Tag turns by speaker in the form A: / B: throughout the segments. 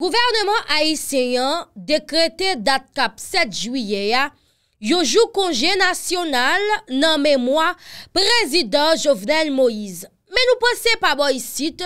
A: Gouvernement Aisyen, dekrete datkap 7 Juyeya, yojou konje nasyonal nan memwa prezident Jovenel Moïse. Men nou pwese pa bo yisit,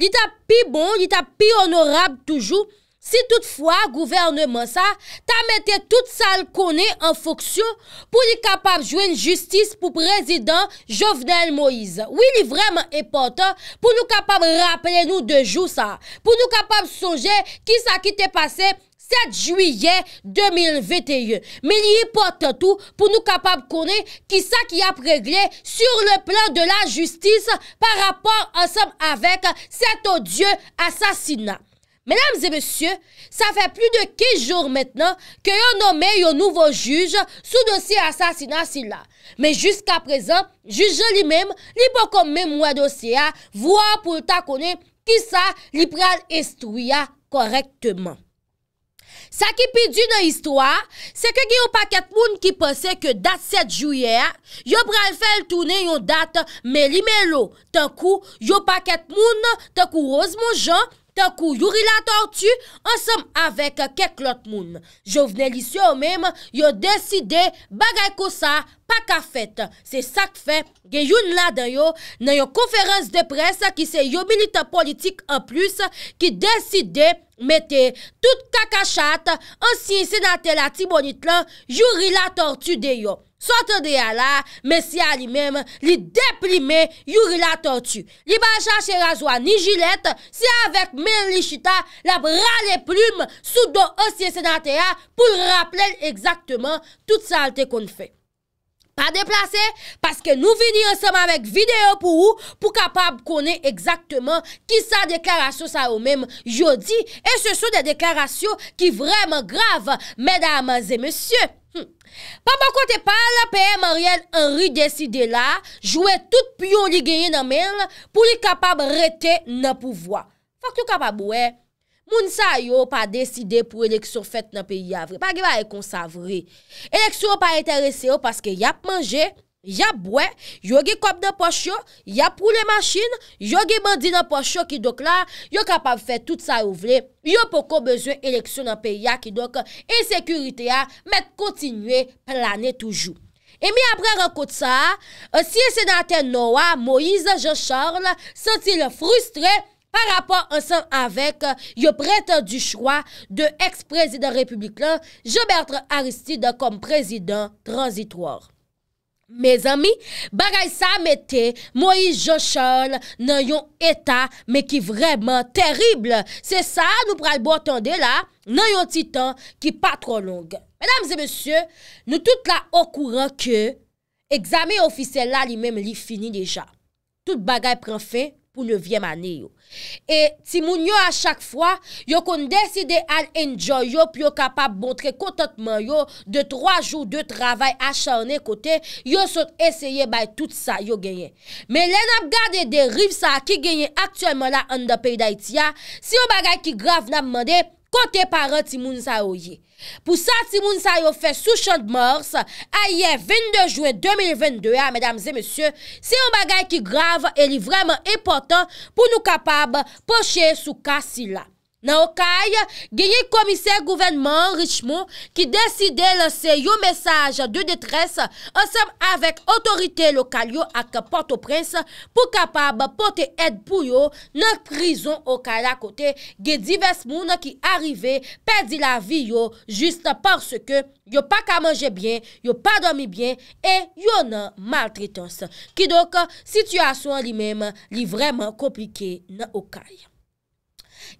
A: li tap pi bon, li tap pi onorab toujou, Si toutfwa, gouvernement sa, ta mette tout sa l konen an foksyon pou li kapab jwen justice pou prezident Jovenel Moïse. Ou li vreman epotan pou nou kapab rappele nou de jou sa. Pou nou kapab souje ki sa ki te pase 7 juyen 2021. Me li epotan tou pou nou kapab konen ki sa ki ap regle sur le plan de la justice par rapport ansam avek seto dieu asasinan. Mèlèm zè mèsyè, sa fè plu de 15 jour mètnen kè yon nomè yon nouvo juj sou dosye asasinansi la. Mè jusqu'a prezant, jujè li mèm, li pou kom mèm wè dosye a, vwa pou ta konè ki sa li pral estouya korektman. Sa ki pi di nou yistwa, se ke ki yo paket moun ki posè ke dat 7 juyè a, yo pral fèl tounè yon dat mèli mèlo, ta kou yo paket moun, ta kou oz mou jan, Takou youri la tortue ansam avek keklot moun. Jouvene lisyon mèm yo deside bagay ko sa pa ka fet. Se sak fe gen youn la dayo nan yo konferans de pres ki se yo milita politik an plus ki deside mette tout kakachat ansi senate la timonit lan youri la tortue dayo. Sote de ala, mè si a li mèm li deplime yu li la tortu. Li banjache razwa ni jilet, si a avèk mè li chita, la bra le plume, sou do osye senate a, pou rappel exactement tout salte kon fè. Pa deplase, paske nou vini anseman mèk videyo pou ou, pou kapab konè exactement ki sa deklarasyon sa ou mèm jodi. E se sou deklarasyon ki vremen grave, mèdamazè mèsyè. Pa mwen kote pa, la peye Mariel Henry deside la, jwè tout piyon li genye nan men, pou li kapab rete nan pouvoi. Fak yo kapab wè, moun sa yo pa deside pou eleksyon fèt nan peyi avre, pa geva e konsavre. Eleksyon pa enterese yo paske yap manje, Ya bwen, yo ge kop nan poch yo, ya pou le machin, yo ge bandi nan poch yo ki dok la, yo kapab fe tout sa ouvle, yo pokon bezwen eleksyon nan peyi ya ki dok, e sekurite ya, met kontinue plane toujou. E mi apre renkout sa, e siye senaten Noah, Moïse, Jean-Charles, sentil frustre par rapor ansan avek yo prete du chwa de eks-prezident republikan, Jobert Aristide, kom prezident transitoor. Me zami, bagay sa mette, Moïse Jochol nan yon etat, me ki vreman terible. Se sa, nou pral bo atande la, nan yon titan ki pa tro long. Menam zemesye, nou tout la okouran ke, egzame ofise la li menm li fini deja. Tout bagay pren fey, pou 9e mani yo. E ti moun yo a chak fwa, yo kon deside al enjoy yo, pi yo kapap bontre kontatman yo, de 3 jou de travay a chane kote, yo sot esye bay tout sa yo genyen. Me le nan ap gade deriv sa ki genyen aktuelman la an da pey da iti ya, si yo bagay ki grav nan ap mande, kote para ti moun sa yo ye. Pou sa ti moun sa yo fe sou chan d'mors, a ye 22 Jouè 2022 a, ah, medamze, monsye, se yon bagay ki grav, eri vreman important pou nou kapab poche sou kasi la. Nan Okay, genye komiser gouvenman Richemont ki deside lase yo mesaj de detres ansam avek otorite lokal yo ak Port-au-Prince pou kapab pote ed pou yo nan prizon Okay lakote genye divers moun ki arrive pedi la vi yo juste parce ke yo pa ka manje bien, yo pa dormi bien e yo nan maltritos. Ki doke, sityasyon li mem li vreman komplike nan Okay.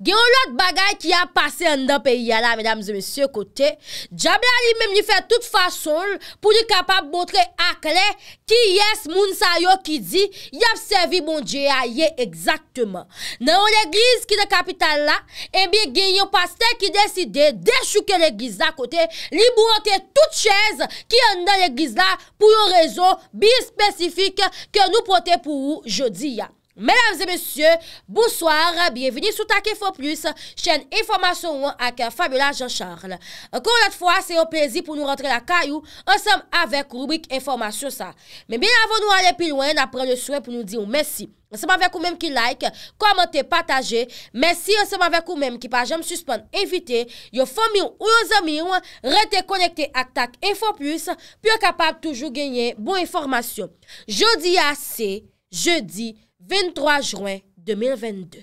A: Gen yon lot bagay ki ap pase an dan peyi ya la, jabe a li menm li fe tout fason pou li kapap botre akle ki yes moun sa yo ki di, yap sevi bon dje ya ye ekzaktman. Nan yon legiz ki de kapital la, eh en bi gen yon paste ki deside de chouke legiz la kote, li bwote tout chèz ki an dan legiz la pou yon rezon bi spesifik ke nou pote pou ou jodi ya. Mèlèm zè mèsyè, boussoar, bièveni sou tak e fò plus, chèn informasyon wè ak Fabiola Jean-Charles. Kon lè tfwa, se yo plèzi pou nou rentre la kayou, ansem avèk rubik informasyon sa. Mè mèlè avèn nou alè pi lwen apren le souè pou nou di ou mèsy. Ansem avèk ou mèm ki like, komante pataje, mèsy ansem avèk ou mèm ki pa jèm suspèn evite, yo fò miw ou yo zè miw, rete konekte ak tak e fò plus, pyo kapak toujou genye bon informasyon. Jodi a se, jodi a se. 23 Jouen 2022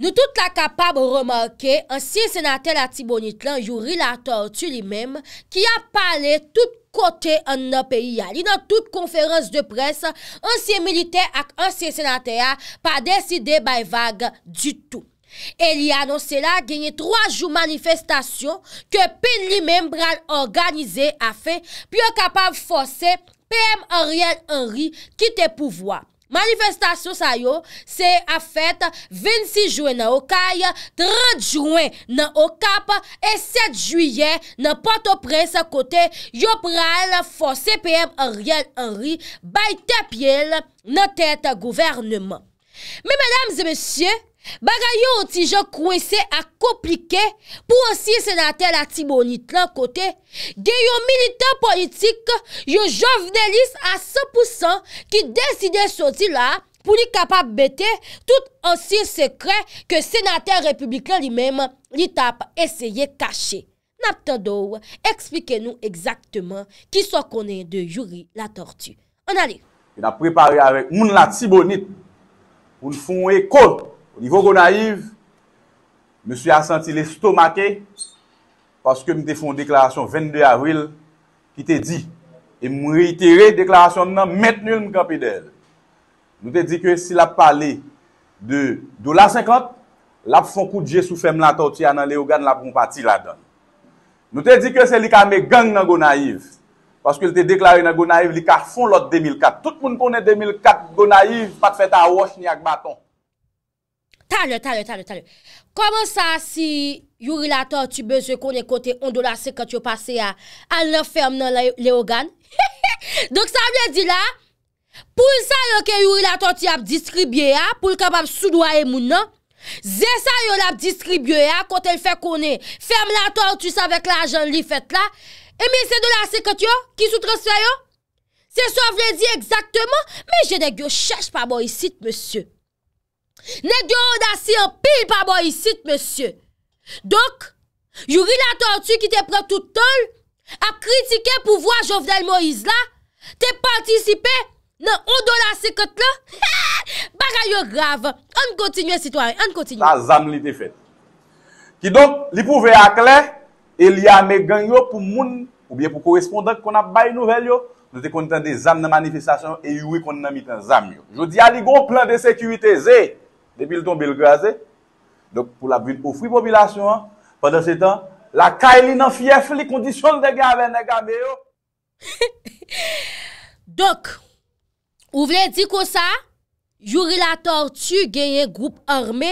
A: Nou tout la kapab ou remorke, an siye senate la tibonit lan, yon relator tu li mem, ki a pale tout kote an nan peyi ya li nan tout konferans de pres, an siye milite ak an siye senate ya pa deside bay vage du tout. E li anonsela genye 3 jou manifestasyon Ke pin li menm bral organize a fe Pi yo kapav fose PM Ariel Henry kite pou vwa Manifestasyon sa yo se a fet 26 jouen nan o kay 30 jouen nan o kap E 7 juyen nan poto pres kote Yo bral fose PM Ariel Henry Bayte pyele nan tete gouvernement Me menams e mesye Bagayon ou ti jan kwen se a komplike pou ansi senatè la tibonit lan kote, gen yon militan politik, yon javnelis a 100% ki deside soti la pou li kapap bete tout ansi sekre ke senatè republikan li mem li tap eseye kache. Nap tan dou, eksplike nou eksakteman ki so konen de jouri la tortue. On ale.
B: Yon a prepari avèk moun la tibonit pou nifon e kolp. Nivou Gonaiv, me sou a senti le stoma ke, paske mi te fon deklarasyon 22 avril, ki te di, e mou reitere deklarasyon nan metnul mkampi del. Nou te di ke si la pale de do la 50, la pou fon kou dje sou fem la toti anan le ogan la pou mpati la don. Nou te di ke se li ka me gang nan Gonaiv, paske li te deklari nan Gonaiv li ka fon lot 2004. Tout moun konen 2004 Gonaiv pat feta wosh ni ak baton.
A: Talè, talè, talè, talè. Koman sa si yu rilator ti beze konen kote on do la se ket yo pase ya, an la ferm nan le ogan? Dok sa vle di la, pou sa yon ke yu rilator ti ap diskribye ya, pou l ka bab sou do a emou nan, ze sa yon ap diskribye ya, kote l fe konen, ferm la tor tu sa vek la ajan li fet la, e mi se do la se ket yo, ki sou trase yo? Se so vle di exactement, me jene gyo chesh pa bo yisit monsye. Nèk yo an da si an pil pa bo yisit, mèsyè. Dok, yu ri la tortu ki te pre toutol, a kritike pou vwa Jovdel Moïse la, te partisipe nan ondola se kote la, baka yo grav, an kontinyen sitwari, an kontinyen. Ta
B: zam li te fet. Ki dok, li pou ve akle, e li ame ganyo pou moun, ou bie pou korespondak kon ap bay nouvel yo, nou te konten de zam nan manifestasyon, e yuwe kon nan mitan zam yo. Jodi a li gon plan de sekwite zè, Depil ton bil kwa se. Dok pou la bil pou fwi popilasyon an. Pendan se tan, la ka e li nan fyef li kondisyon de gavene game yo. Dok,
A: ou vle di ko sa, jouri la tortue genye goup orme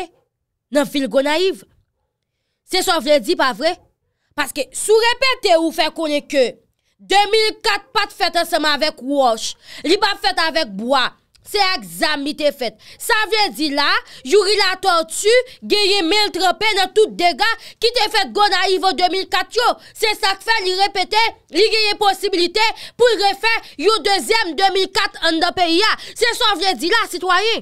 A: nan fil go naiv. Se son vle di pa vre? Paske sou repete ou fe konen ke, 2004 pat fete seman vek wosh, li pa fete vek bwa, Se ak zami te fet. Sa vle di la, yu rilator tsu, geye mel trepe nan tout dega, ki te fet gona ivo 2004 yo. Se sak fe li repete, li geye posibilite, pou yu refe yo deuxième 2004 an da pe ya. Se son vle di la, sitwaye.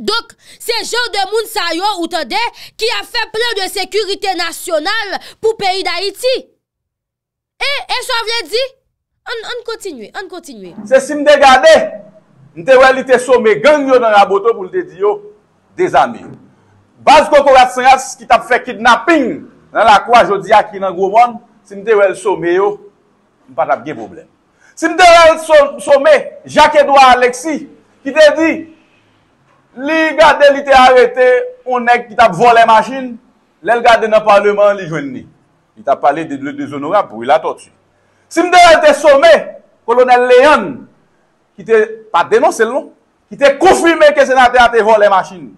A: Dok, se jen de moun sayo outade, ki a fe ple de sekurite nasyonal, pou peyi da iti. E, eh, e eh, son vle di? An, an kontinwe, an kontinwe.
B: Se sim de gade, mte wè li te somè gèng yo nan raboto pou li de di yo, de zami. Baz koko gatsen yas ki tap fè kidnapping, nan la kwa jodi aki nan gwo mwen, si mte wè li te somè yo, mpa tap ge problem. Si mte wè li te somè, Jacques-Edouard Alexis, ki te di, li gade li te arete, onèk ki tap vole machin, lèl gade nan parleman li jwen ni. Li tap pale de zonourap, wè la to tsu. Si mte wè li te somè, kolonel Léon, ki te pa denose loun, ki te koufime ke senate a te vo le machin.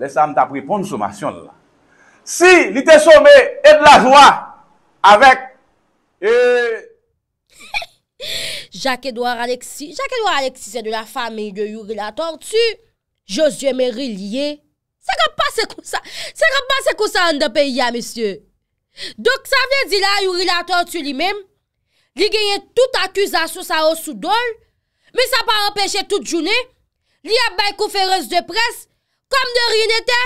B: Lesa m ta pripon soumasyon la. Si li te soume et la joa, avek, eee...
A: Jacques-Edouard Alexis, Jacques-Edouard Alexis se de la fami de yu relator tu, Josué Merillier, se kap pa se kousa, se kap pa se kousa an de pe ya, mesye. Dok sa vye di la yu relator tu li mem, li genye tout akuzasyon sa osu dol, Mi sa pa empèche tout jounè? Li ap bèkou fèros de pres, kom de rin etè?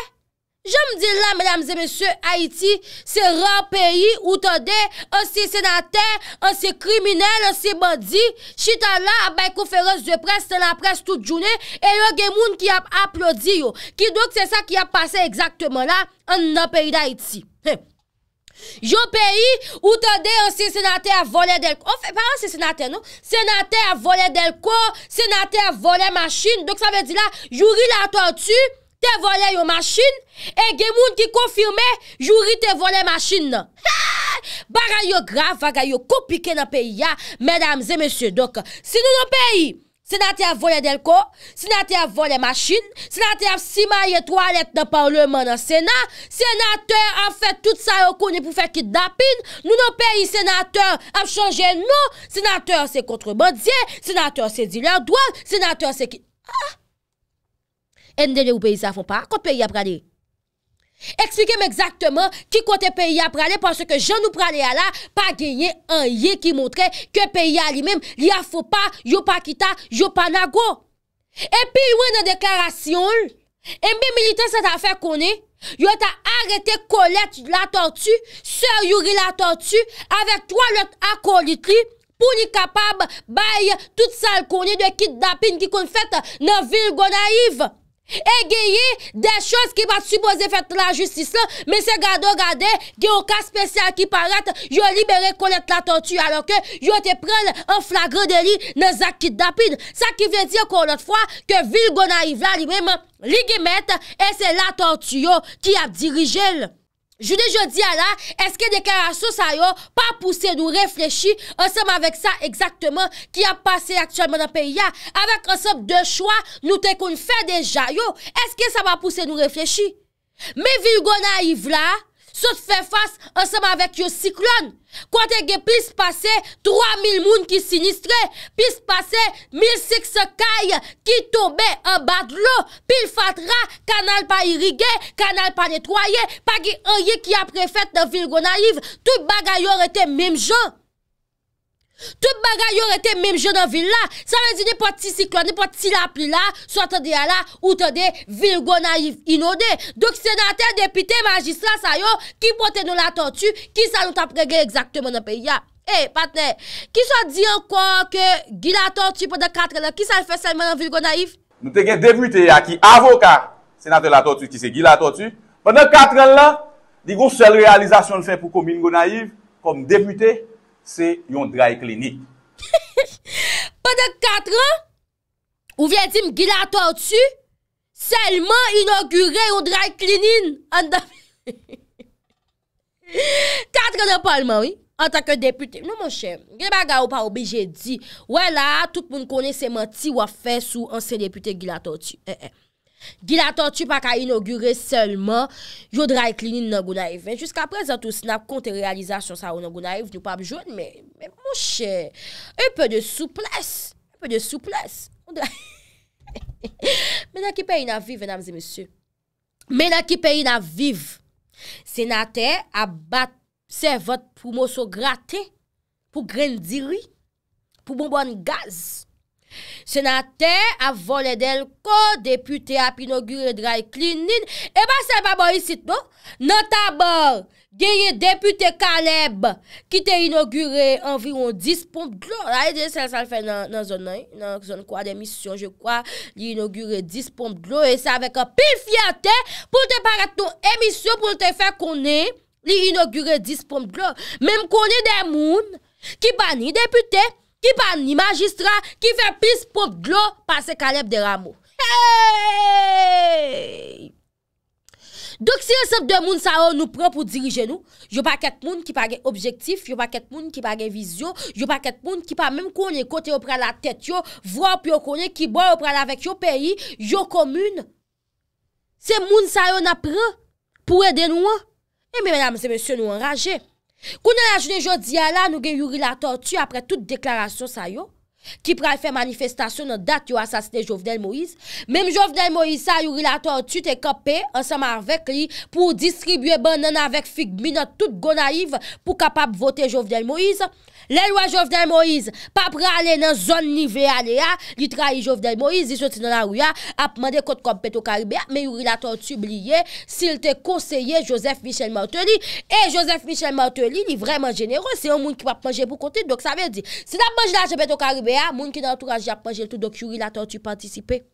A: Je m'di la, mesdames et messieurs, Haïti, se rè pèyi, ou tèdè, an se senatè, an se kriminèl, an se bandi, chita la, ap bèkou fèros de pres, tè la pres tout jounè, e lò gen moun ki ap aplodi yo, ki dòk se sa ki ap pase ekzaktèman la, an nan pèyi d'Haïti. Yon peyi, ou tade yon si senate a vole del ko, senate a vole del ko, senate a vole machin, dok sa ve di la, jouri la to tu, te vole yo machin, e gemoun ki konfirme, jouri te vole machin nan. Non? Baga yo graf, baga yo kopike nan peyi ya, medamze, mesye, dok, si nou nan peyi. Senatè ap vole del ko, senatè ap vole machin, senatè ap simaye toalet nan parleman nan senat, senatè ap fè tout sa yo ko ni pou fè ki dapin, nou nou peyi senatè ap chanje nou, senatè ap se kontrebandye, senatè ap se di lan doan, senatè ap se ki... Ah! En de le ou peyi sa fò pa, kont peyi ap rade. ekslikem ekzaktman ki kote peyi ap prale panso ke jan nou prale ala pa genye an ye ki montre ke peyi alimem li afo pa yo pa kita, yo pa nago epi yon nan deklarasyon e mi milite set afer kone yon ta arete kolet la tortu, ser yori la tortu avek 3 let akolitri pou li kapab bay tout sal kone de kit dapin ki kon fete nan vil go naiv E geye de chos ki bat supose fet la justis la, mese gado gade, ge yo ka spesyal ki parat, yo libe rekonet la tortuyo, alo ke yo te pren en flagre de li, ne zak kit dapid. Sa ki ven di ankon lot fwa, ke vil gona ive la li wem, li gemet, e se la tortuyo ki ap dirijel. Jou deje di ala, eske dekara sou sa yo pa pousse nou reflechi ansenman vek sa eksakteman ki a pase aktyalman apen ya. Avak ansenman de chwa nou te kon fè deja yo, eske sa pa pousse nou reflechi. Me Vilgonna y vla, sot fè fass ansenman vek yo siklon. Kwa te ge plis pase 3000 moun ki sinistre Plis pase 1600 kay ki tobe an badlo Plis fatra kanal pa irige, kanal pa netwaye Pa ki an ye ki apre fèt nan vil gona liv Tout bagayor ete mem jò Tout bagay yon rete menm jenon vil la, sa rezi ni poti si klon, ni poti si la pli la, sa te de ala, ou te de vil go naiv inode. Dok senate, depite, magistra sa yon, ki pote nou la tortu, ki sa nou tap regye ekzaktemen an pe ya. Hey, patne, ki sa di an kon ke gil la tortu pou de katre la, ki sa l fese men an vil go naiv?
B: Nou te gen devite ya ki avoka senate la tortu ki se gil la tortu, pou de katre la, di goun sel realizasyon l fè pou komin go naiv, kom depite. Se yon drai klinik.
A: Pa de 4 an, ou vye tim gila tortu, selman inokure yon drai klinik. 4 an de palman, an takke depute. Nou monshem, gile baga ou pa oubi, jedi, wè la, tout moun kone seman ti wafen sou ansen depute gila tortu. E, eh, e. Eh. Gila Tontu pa ka inaugure selman yo dry cleaning nan Gounaive. Juska prezent ou snap konten realizasyon sa ou nan Gounaive, nou pab joun men. Men mouche, e pe de souplesse, e pe de souplesse. Men a ki pe in aviv, men a ki pe in aviv. Senater a bat servot pou moso graten, pou gren diri, pou bonbon gaz. Se nan te avole del ko depute ap inogure dry cleaning, e ba se pa bo yisit bo, nan tabor genye depute Kaleb ki te inogure environ 10 pompe glo. Aye, e se sa l fe nan zon nan, nan zon kwa demisyon, je kwa li inogure 10 pompe glo, e sa avek an pil fiyate pou te pare ton emisyon pou te fe konen li inogure 10 pompe glo. Mem konen den moun ki bani depute. ki pa ni magistra, ki fe pis pou glou pa se kalep de ramou. Hey! Dok si yon sep de moun sa yon nou pran pou dirije nou, yo pa ket moun ki pa gen objektif, yo pa ket moun ki pa gen vizyo, yo pa ket moun ki pa menm konen kote yo pran la tete yo, vwa pyo konen ki bon yo pran la vek yo peyi, yo komoun. Se moun sa yon apre pou ede nou an, e mi menam se monsi nou an raje. Kou nan la jene jodi ala nou gen yu rilator tu apre tout deklarasyon sa yo, ki pral fe manifestasyon nan dat yo asasine Jovenel Moïse, mem Jovenel Moïse sa yu rilator tu te kapè ansama arvek li pou distribye ban nan avek figmi nan tout gonaiv pou kapap vote Jovenel Moïse, Lè lwa Jovden Moïse, pa pre alè nan zon li ve alè ya, li tra yi Jovden Moïse, li soti nan la ou ya, apman de kote kompe peto karibè ya, men yu rilaton tu bliye, sil te konseye Joseph Michel Martelly, e Joseph Michel Martelly li vreman jeneron, se yon moun ki wap manje pou konti, dok sa ve di, si la manje la je peto karibè ya, moun ki nan tou raje apmanje tout, dok yu rilaton tu patisipe.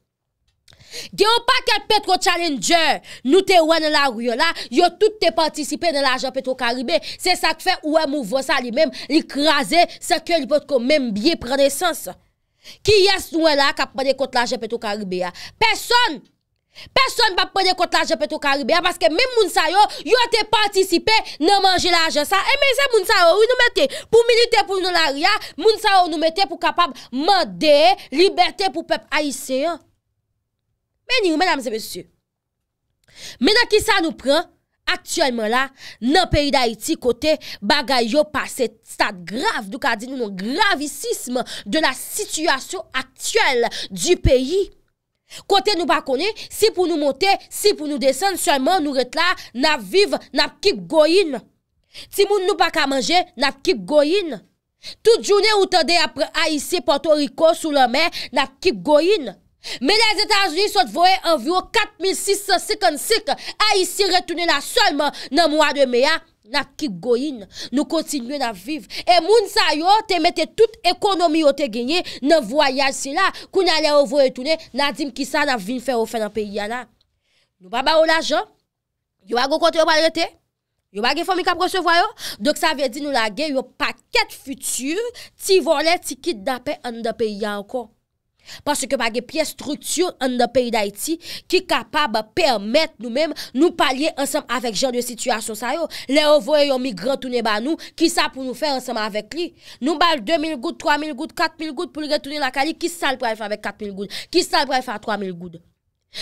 A: De ou pa ket petro challenger nou te wè nan la rye la, yo tout te patisipe nan la jè petro karibè. Se sak fè ouè mouvwa sa li mèm, li krasè, se kè li pot kon mèm biye prene sens. Ki yas nou wè la kap pwede kont la jè petro karibè ya? Peson! Peson pa pwede kont la jè petro karibè ya, paske mèm moun sa yo, yo te patisipe nan manje la jè sa. E mèm se moun sa yo, ou nou mette pou milite pou nan la rye, moun sa yo nou mette pou kapab mèm de libertè pou pep aise. E mèm se moun sa yo, ou nou mette pou kapab mèm de libertè pou pep aise. Men a ki sa nou pren, aktuelman la, nan peyi da iti kote bagay yo pase. Sa grav, dou ka di nou nou gravissisme de la situasyon aktuel di peyi. Kote nou pa kone, si pou nou monte, si pou nou desen, solman nou rete la, na viv, na pkip goyin. Ti moun nou pa ka manje, na pkip goyin. Tout jounen ou tade apre A.I.C. Porto Rico sou la mer, na pkip goyin. Menèz Etanjoui sot voè envyo 4655 A isi retounè la solman nan mwa de meya Na ki goyin, nou kontinye nan viv E moun sa yo te mette tout ekonomi yo te genye Nan voyaj si la koun alè ou voè tounè Nan dim ki sa nan vin fè ou fè nan peyi ya la Nou ba ba ou la jan? Yo bago konti yo ba rete? Yo bagi fò mi kaproche voyo? Dok sa ve di nou la gen yo paket futur Ti vo lè, ti kit dapè an de peyi ya ankon Paske pa ge piye struksyon an de peyi da iti Ki kapab pa permèt nou mèm Nou palye ansem avèk jan de situasyon sa yo Le ovoye yon migran toune ba nou Ki sa pou nou fè ansem avèk li Nou bal 2000 gout, 3000 gout, 4000 gout Poul gè toune la kali Ki sal pou al fè avèk 4000 gout Ki sal pou al fè 3000 gout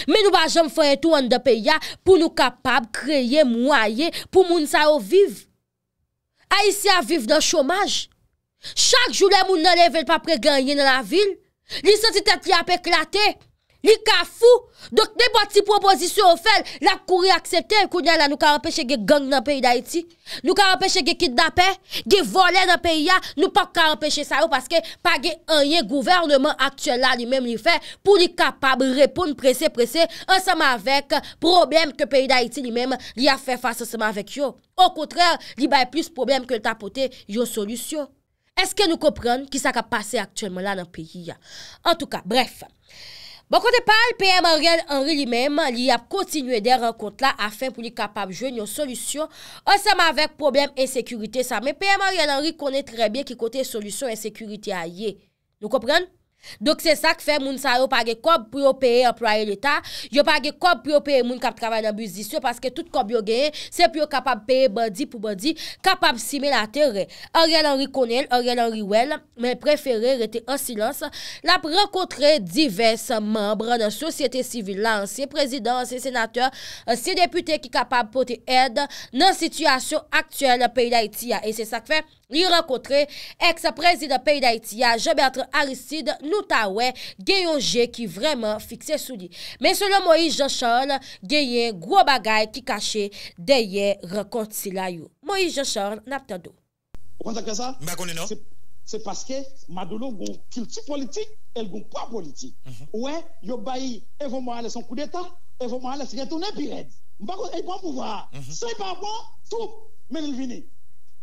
A: Mi nou ba jom fè tou an de peyi ya Pou nou kapab kreye mwa ye Pou moun sa yo viv A isi a viv nan chomaj Chak joulè moun nan level pa preganye nan la vil Li sentitet li ap eklate, li ka fou, dok debo ti propozisyon ou fel, la kouri aksepte, kou nye la nou ka anpeche ge gang nan peyi da iti, nou ka anpeche ge kiddapen, ge volen nan peyi ya, nou pa ka anpeche sa yo, paske pa ge anye gouvernement aktuel la li menm li fe pou li kapab repoun prese prese ansama vek problem ke peyi da iti li menm li a fe fasa ansama vek yo. Ou kontre li bay plus problem ke tapote yo solusyo. Eske nou kopren ki sa ka pase aktuelman la nan peyi ya? En touka, bref. Bon kote pal, PM Ariel Henry li men, li ap kontinwe de renkont la afen pou li kapab jwen yon solusyon osama vek problem ensekurite sa. Men PM Ariel Henry kone tre bie ki kote solusyon ensekurite a ye. Nou kopren? Dok se sak fe, moun sa yo page kob pou yo peye a priori l'Etat, yo page kob pou yo peye moun kap travay nan buzisyon, paske tout kob yo genye, se pou yo kapab peye body pou body, kapab sime la terre. Or el anri konel, or el anri wel, men prefere rete an silans, la pou renkotre diverse mambre nan sosyete sivil, lansye prezidans, lansye senatyo, lansye depute ki kapab pou te ed nan situasyon aktuel nan peyi l'Aitia. E se sak fe... Y renkotre ekse prezide peyi da itiya Jebetre Aristide Loutawe Geyonje ki vreman fikse sou li Men selon Moïse Jochon Geyen gwo bagay ki kache Deye renkot sila yo Moïse Jochon, nap tado Ou kontak ke sa? Mba koneno Se
B: paske madolo goun kilti politik El goun pwa politik Ou e, yo bayi evo mwa ale son kou deta Evo mwa ale sretounen pired Mba konen e gwa mwouva Se yi pa mwou, tout menil vini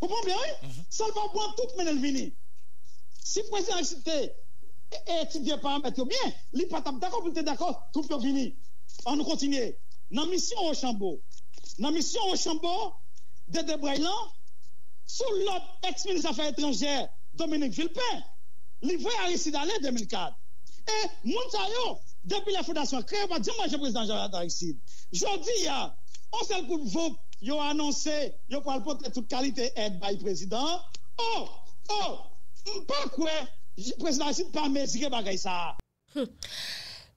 B: Vous comprenez? bien, oui hein? mhm. Seulement pour tout le monde Si le président cité et étudier paramètres bien, il a pas d'accord pour être d'accord, tout peut venir. On continue. Dans la mission au Chambeau, dans la mission au Chambeau, de Debrailan, sous l'autre ex-ministre des Affaires étrangères, Dominique Villepin, livré à Aristide en 2004. Et Montaillot, depuis la fondation créé par un président Jean-Aristide. Aujourd'hui, ah, on s'est le coup de yo anonsè, yo palpote lè tout kalite et bayi prezident, oh, oh, mpakwe, prezident yon pa mèzike bagay sa. Hmm.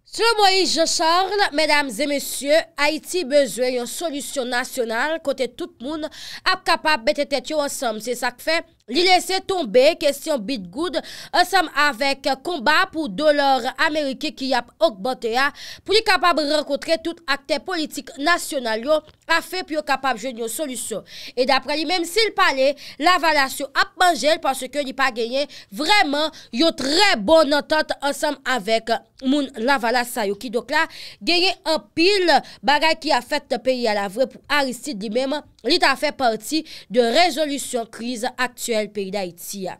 A: Slo mwen yon charn, mèdames et mèsyè, Haiti bezwe yon solusyon nasyonal kote tout moun ap kapap bete tèt yo ansam, se sak fè? li lese tombe, kestyon bit goud ansam avek komba pou dolor Amerike ki yap okbote ya, pou li kapab renkotre tout akte politik nasyonal yo a fe pyo kapab jen yo solusyon e dapre li, menm si l pale lavalasyo ap manjel, panse ke li pa genye, vremen yo tre bon entante ansam avek moun lavalasyo ki dok la genye an pil bagay ki a fet peyi a la vre pou aristid li menm, li ta fe parti de rezolusyon kriz aktuel peyi da iti ya.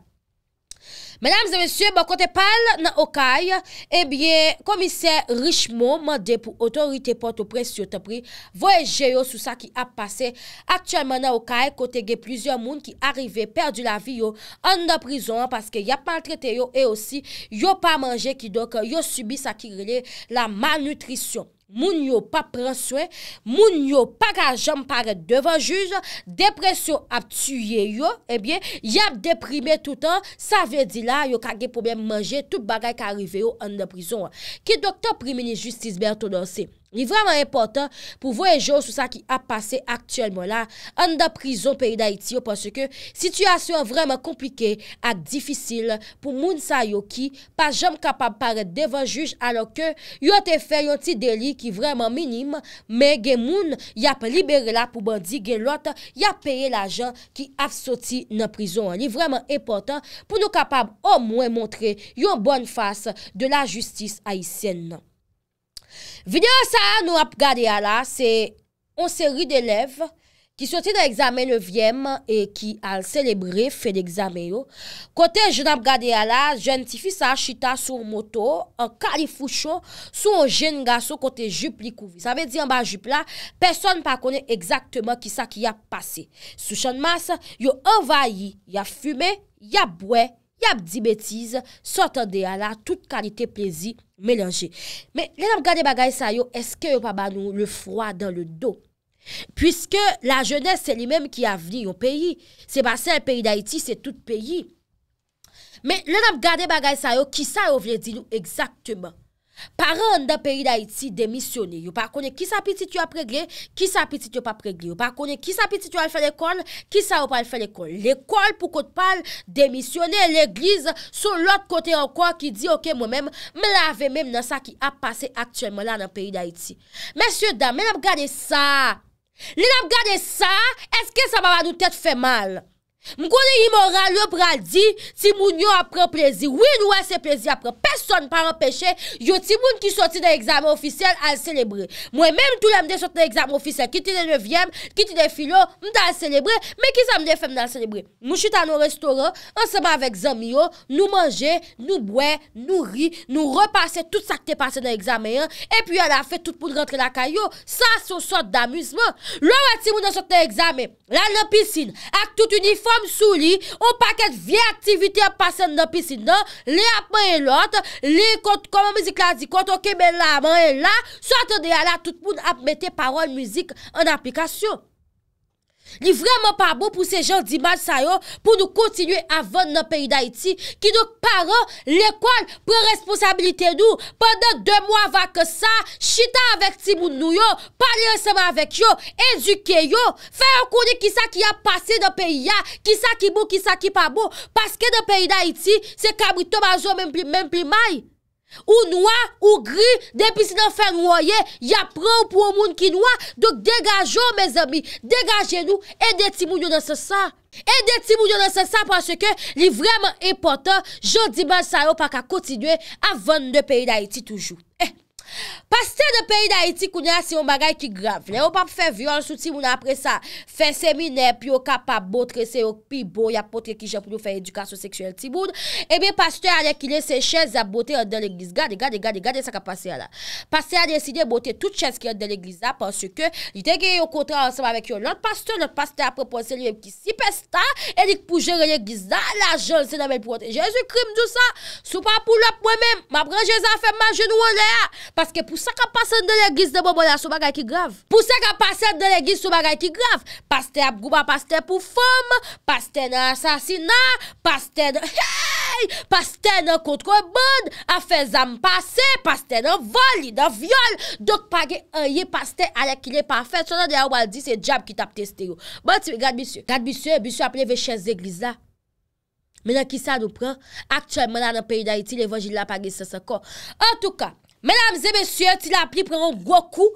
A: Menam zemesye, bo kote pal nan okay, e eh bie komiser Richemont mande pou otorite porto pres yo te pri voyeje yo sou sa ki ap pase. Aksyèlman nan okay, kote ge plizyon moun ki arrive perdi la vi yo an da prizon, paske ya pan trete yo, e osi yo pa manje ki doke yo subi sa ki rele la mannutrisyon. Moun yo pa pran swen, moun yo pa ka jom paret devan juz, depresyon ap tuye yo, ebyen, yap deprimer toutan, sa ve di la yo kage poube manje, tout bagay ka arrive yo an de prizon. Ki doktor primini justice ber ton ansi? Li vreman importan pou vwe enjou sou sa ki ap pase aktuel mwen la an da prizon peyi da iti yo parce ke situasyon vreman komplike ak difisil pou moun sa yo ki pa jom kapab pare devan juj alo ke yo te fe yon ti deli ki vreman minime men gen moun yap libere la pou bandi gen lot yap peye la jan ki ap soti nan prizon. Li vreman importan pou nou kapab o mwen montre yon bon fase de la justis aisyen nan. Vini an sa an nou ap gade a la, se on seri de lev ki soti nan egzame 9e e ki al celebre fe de egzame yo. Kote jen ap gade a la, jen tifi sa achita sou moto, an kalifou chou, sou an jen gaso kote jup li kouvi. Sa ve di an ba jup la, person pa kone exactement ki sa ki ap pase. Sou chan mas, yo envayi, ya fume, ya bwe, ya di betize, sota de a la, tout kalite plezi. mèlange. Mè, lè nam gade bagay sa yo, eske yo pa ba nou le fwa dan le do? Pwiske la jones se li mèm ki avni yo peyi. Se basen peyi da iti, se tout peyi. Mè, lè nam gade bagay sa yo, ki sa yo vle di nou exaktèman? Pare an dan peri da iti demisyone, yu pa kone ki sa pitit yu a pregle, ki sa pitit yu pa pregle, yu pa kone ki sa pitit yu al fè l'ekol, ki sa ou pa al fè l'ekol. L'ekol pou kote pal, demisyone, l'eglize sou l'ot kote an kon ki di, ok, mwen mèm, mè lave mèm nan sa ki a pase atyèlman la nan peri da iti. Mèsyè dam, mè n ap gade sa, lè n ap gade sa, eske sa baba nou tèt fè mal? Mwen konen yi moran lop ral di Timoun yo apren plezi Win wè se plezi apren Person pa empèche Yo timoun ki soti de examen ofisyel Al celebre Mwen mèm tou lèm de soti de examen ofisyel Ki ti de 9e, ki ti de filo Mda al celebre Mèm ki sa mde fèm d'al celebre Mwen chit an nou restoran An seman avèk zem yo Nou manje, nou bwè, nou ri Nou repase tout sa kte pase de examen E pwi an la fè tout pou rentre la kayo Sa sou sot d'amuzman Lou wè timoun an soti de examen Lè lè pisin, ak tout uniform kom sou li, ou paket vi aktivite a pasen nan pisina, li apan e lot, li kont kom mizik la di kont, o kemen la man e la, sou atan de ala tout moun ap mette parol mizik an aplikasyon. Li vremen pa bo pou se jen diman sa yo pou nou kontinye avon nan peyi d'Haïti ki nou paran l'ekwal pou responsabilite nou. Pendan 2 mwa va ke sa, chita avèk ti moun nou yo, pali anseman avèk yo, eduke yo, fè an koni ki sa ki a pase nan peyi ya, ki sa ki bo, ki sa ki pa bo. Paske nan peyi d'Haïti, se kabri tom a zo men pli may. Ou noua, ou gri, depi si nan fèn woye, y apre ou pou ou moun ki noua, dok degajo mè zami, degaje nou, e deti moun yo nan se sa. E deti moun yo nan se sa, pwase ke li vreman importan, jodi man sa yo paka kontinue avan nou de peyi d'Haiti toujou. Eh, Pastè de peyi d'Haïti kounè asè yon bagay ki grav. Lè ou pa pou fè vyon sou timoun apre sa. Fè seminè, pi ou ka pa botre se ou pi bo. Ya potre ki jè pou nou fè edukasyon seksyonel timoun. Ebe, pastè a lè ki lè se chèz a botè an dè l'eglise. Gade, gade, gade, gade sa ka pastè a lè. Eh pastè a lè si lè botè tout chèz ki an dè l'eglise da. Pansè ke, l'ite gè yon kontran ansèm avèk yon. Lè ou pastè, lè ou pastè a proponsè lè yon ki si pestan. E dik pou jè lè l'egl Pou sa ka pasen de l'eglis de mou mou la sou bagay ki grav? Pou sa ka pasen de l'eglis sou bagay ki grav? Paste ap gouba paste pou fom, paste nan asasina, paste nan hei, paste nan kontro bon, afe zan pase, paste nan vali, nan vyole, dok page an ye paste alekile pafe, sou nan de la waldi se jab ki tapte stero. Bon ti mi gade bisyo, gade bisyo, bisyo ap le vechez l'eglis la. Menan ki sa nou pren, aktyol menan an peyi da iti, l'evangil la page se se kon. En tou ka, Menamze besye, ti la pli preman Gokou,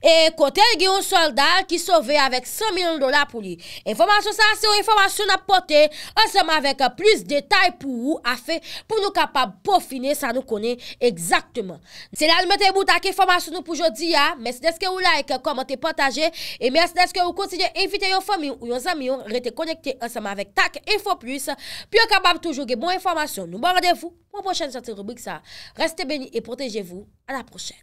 A: e kote e gen yon soldal ki sove avèk 100 milyon dola pou li. Enfomasyon sa, se ou enfomasyon apote, anseman avèk plus detay pou ou afe pou nou kapab pofine sa nou kone exaktman. Se la nou mette yon boutak enfomasyon nou pou jodi ya, mersi deske ou like, komante, pataje, e mersi deske ou kontide evite yon fami ou yon zami yon rete konekte anseman avèk tak info plus, pi yo kapab toujou gen bon enfomasyon nou. Bon radevou. Pour la prochaine, sortie rubrique ça. Restez bénis et protégez-vous. À la prochaine.